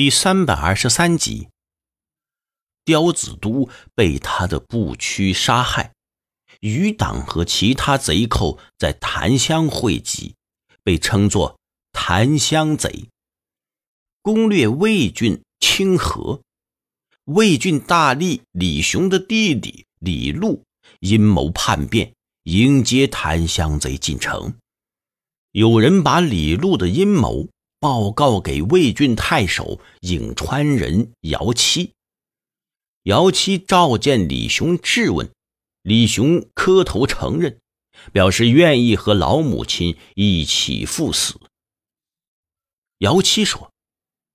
第三百二十三集，刁子都被他的不屈杀害，余党和其他贼寇在檀香汇集，被称作檀香贼，攻略魏郡清河，魏郡大吏李雄的弟弟李禄阴谋叛变，迎接檀香贼进城，有人把李禄的阴谋。报告给魏郡太守颍川人姚七。姚七召见李雄，质问。李雄磕头承认，表示愿意和老母亲一起赴死。姚七说：“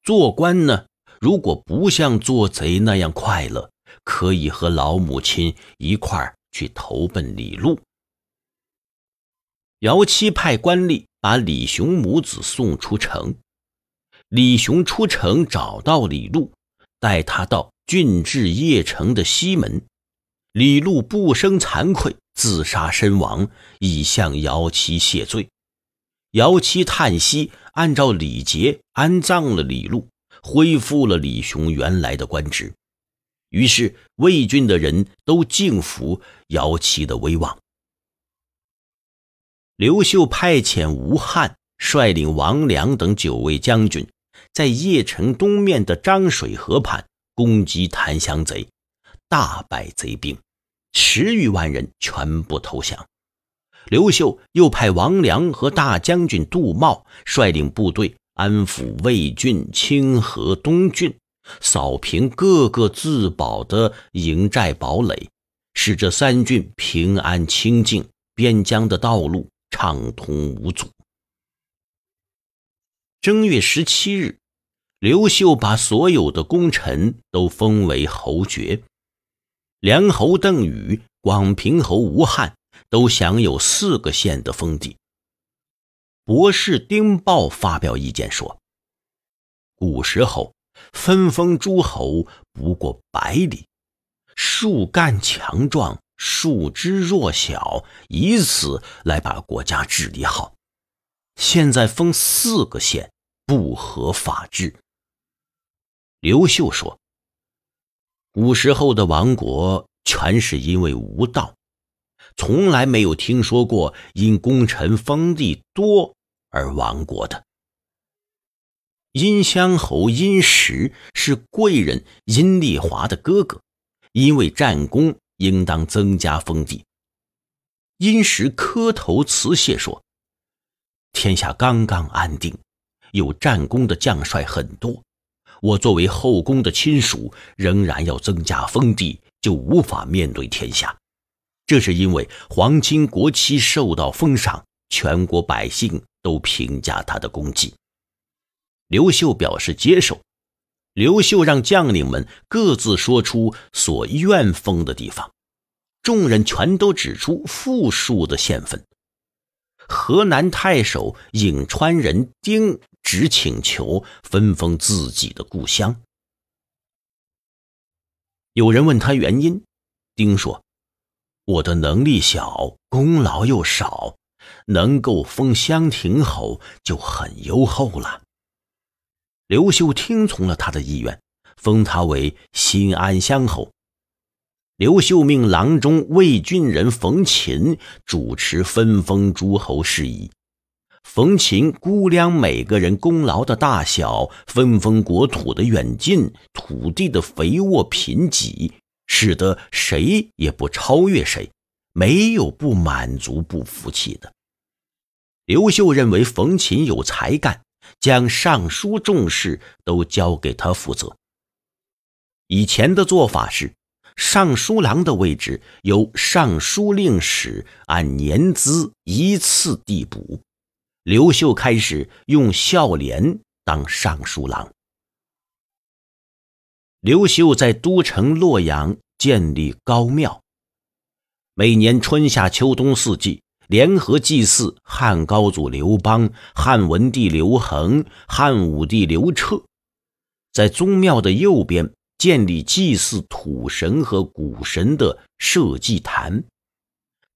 做官呢，如果不像做贼那样快乐，可以和老母亲一块儿去投奔李禄。”姚七派官吏把李雄母子送出城。李雄出城找到李禄，带他到郡治邺城的西门。李禄不生惭愧，自杀身亡，以向姚期谢罪。姚期叹息，按照礼节安葬了李禄，恢复了李雄原来的官职。于是，魏郡的人都敬服姚期的威望。刘秀派遣吴汉率领王良等九位将军。在邺城东面的漳水河畔攻击檀香贼，大败贼兵，十余万人全部投降。刘秀又派王良和大将军杜茂率领部队安抚魏郡、清河、东郡，扫平各个自保的营寨堡垒，使这三郡平安清净，边疆的道路畅通无阻。正月十七日。刘秀把所有的功臣都封为侯爵，梁侯邓禹、广平侯吴汉都享有四个县的封地。博士丁豹发表意见说：“古时候分封诸侯不过百里，树干强壮，树枝弱小，以此来把国家治理好。现在封四个县，不合法治。”刘秀说：“古时候的亡国，全是因为无道，从来没有听说过因功臣封地多而亡国的。殷襄侯殷实是贵人殷丽华的哥哥，因为战功应当增加封地。殷实磕头辞谢说：‘天下刚刚安定，有战功的将帅很多。’”我作为后宫的亲属，仍然要增加封地，就无法面对天下。这是因为皇亲国戚受到封赏，全国百姓都评价他的功绩。刘秀表示接受。刘秀让将领们各自说出所愿封的地方，众人全都指出富庶的县份。河南太守颍川人丁。只请求分封自己的故乡。有人问他原因，丁说：“我的能力小，功劳又少，能够封乡亭侯就很优厚了。”刘秀听从了他的意愿，封他为新安乡侯。刘秀命郎中魏郡人冯勤主持分封诸侯事宜。冯秦估量每个人功劳的大小，分封国土的远近，土地的肥沃贫瘠，使得谁也不超越谁，没有不满足、不服气的。刘秀认为冯秦有才干，将尚书重事都交给他负责。以前的做法是，尚书郎的位置由尚书令史按年资一次递补。刘秀开始用孝廉当尚书郎。刘秀在都城洛阳建立高庙，每年春夏秋冬四季联合祭祀汉高祖刘邦、汉文帝刘恒、汉武帝刘彻，在宗庙的右边建立祭祀土神和谷神的社稷坛。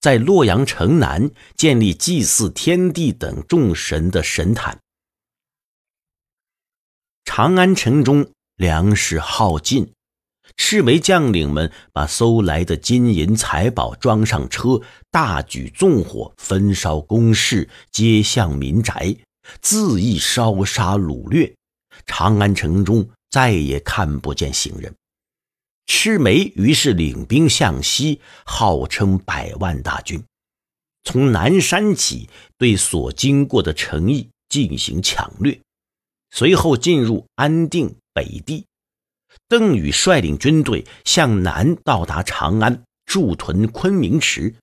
在洛阳城南建立祭祀天地等众神的神坛。长安城中粮食耗尽，赤眉将领们把搜来的金银财宝装上车，大举纵火焚烧宫室、街巷、民宅，恣意烧杀掳掠。长安城中再也看不见行人。赤眉于是领兵向西，号称百万大军，从南山起，对所经过的城邑进行抢掠，随后进入安定北地。邓禹率领军队向南，到达长安，驻屯昆明池，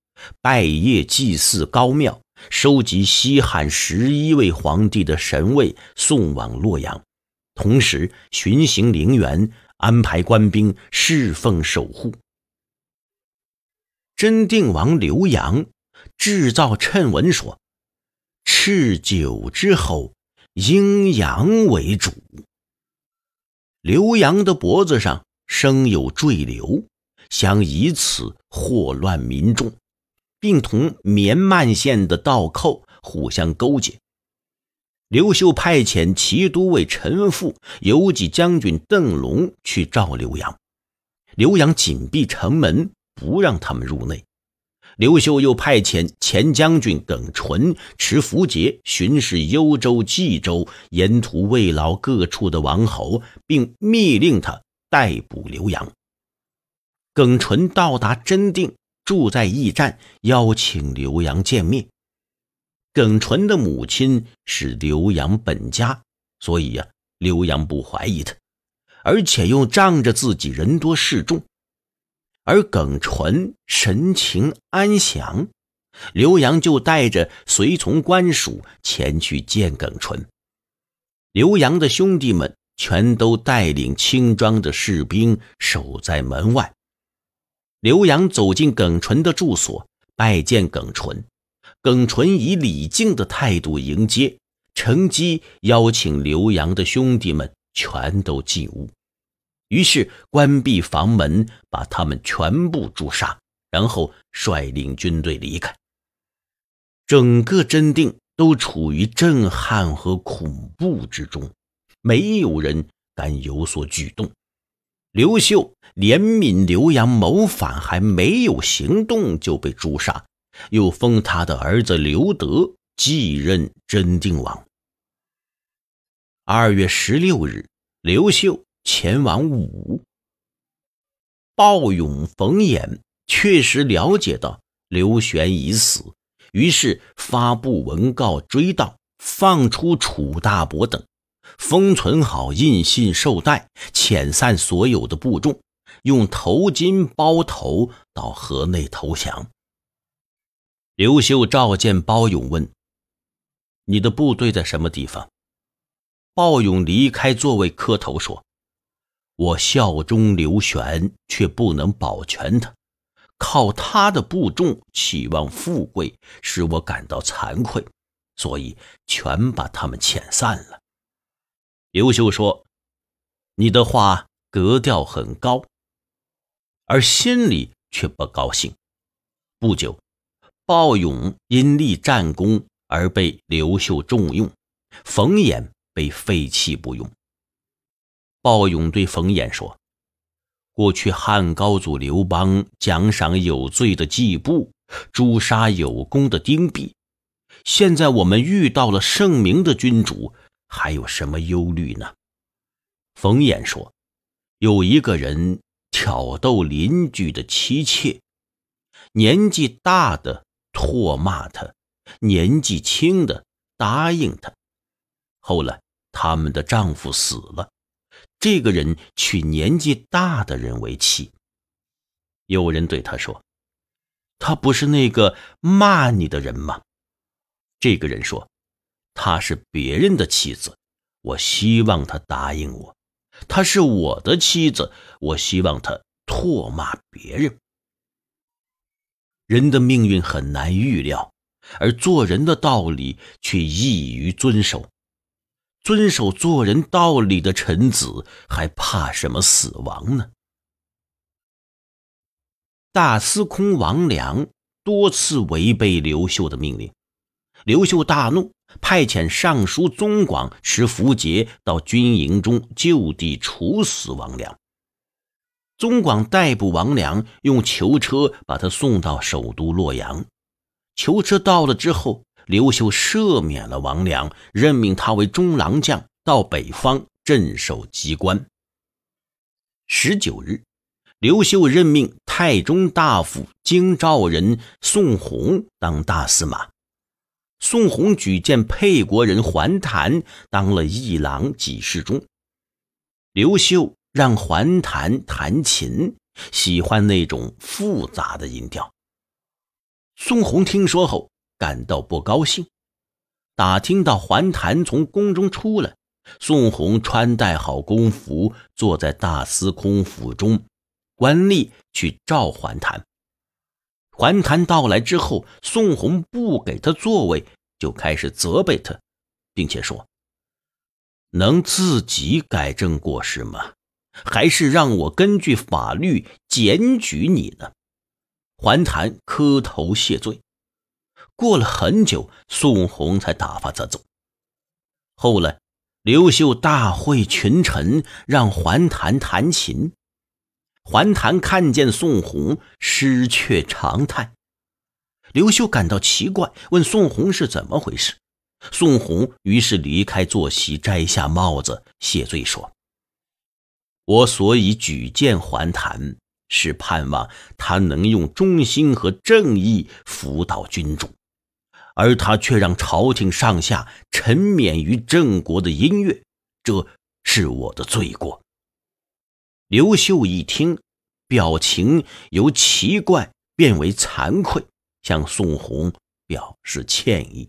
拜谒祭祀高庙，收集西汉十一位皇帝的神位，送往洛阳，同时巡行陵园。安排官兵侍奉守护。真定王刘洋制造谶文说：“赤九之后，阴阳为主。”刘洋的脖子上生有赘瘤，想以此祸乱民众，并同绵蔓县的道寇互相勾结。刘秀派遣骑都尉陈复、游击将军邓龙去召刘阳，刘阳紧闭城门，不让他们入内。刘秀又派遣前将军耿纯持符节巡视幽州、冀州，沿途慰劳各处的王侯，并密令他逮捕刘阳。耿纯到达真定，住在驿站，邀请刘阳见面。耿纯的母亲是刘洋本家，所以呀，刘洋不怀疑他，而且又仗着自己人多势众。而耿纯神情安详，刘洋就带着随从官署前去见耿纯。刘洋的兄弟们全都带领轻装的士兵守在门外。刘洋走进耿纯的住所，拜见耿纯。耿纯以礼敬的态度迎接，乘机邀请刘洋的兄弟们全都进屋，于是关闭房门，把他们全部诛杀，然后率领军队离开。整个真定都处于震撼和恐怖之中，没有人敢有所举动。刘秀怜悯刘洋谋反还没有行动就被诛杀。又封他的儿子刘德继任真定王。二月十六日，刘秀前往武。鲍永、冯衍确实了解到刘玄已死，于是发布文告追悼，放出楚大伯等，封存好印信绶带，遣散所有的部众，用头巾包头到河内投降。刘秀召见包勇，问：“你的部队在什么地方？”鲍勇离开座位，磕头说：“我效忠刘玄，却不能保全他，靠他的部众期望富贵，使我感到惭愧，所以全把他们遣散了。”刘秀说：“你的话格调很高，而心里却不高兴。”不久。鲍勇因立战功而被刘秀重用，冯衍被废弃不用。鲍勇对冯衍说：“过去汉高祖刘邦奖赏有罪的季布，诛杀有功的丁笔。现在我们遇到了圣明的君主，还有什么忧虑呢？”冯衍说：“有一个人挑逗邻居的妻妾，年纪大的。”唾骂他，年纪轻的答应他。后来他们的丈夫死了，这个人娶年纪大的人为妻。有人对他说：“他不是那个骂你的人吗？”这个人说：“她是别人的妻子。我希望她答应我，她是我的妻子。我希望她唾骂别人。”人的命运很难预料，而做人的道理却易于遵守。遵守做人道理的臣子，还怕什么死亡呢？大司空王良多次违背刘秀的命令，刘秀大怒，派遣尚书宗广持符节到军营中就地处死王良。宗广逮捕王良，用囚车把他送到首都洛阳。囚车到了之后，刘秀赦免了王良，任命他为中郎将，到北方镇守机关。十九日，刘秀任命太中大夫京兆人宋弘当大司马。宋弘举荐沛国人桓谭当了议郎、给事中。刘秀。让环弹弹琴，喜欢那种复杂的音调。宋红听说后感到不高兴，打听到环弹从宫中出来，宋红穿戴好宫服，坐在大司空府中，官吏去召环弹。环谈到来之后，宋红不给他座位，就开始责备他，并且说：“能自己改正过失吗？”还是让我根据法律检举你呢。”桓谭磕头谢罪。过了很久，宋弘才打发他走。后来，刘秀大会群臣，让桓谭弹琴。桓谭看见宋弘，失去常态。刘秀感到奇怪，问宋弘是怎么回事。宋弘于是离开坐席，摘下帽子谢罪，说。我所以举荐桓谭，是盼望他能用忠心和正义辅导君主，而他却让朝廷上下沉湎于郑国的音乐，这是我的罪过。刘秀一听，表情由奇怪变为惭愧，向宋弘表示歉意。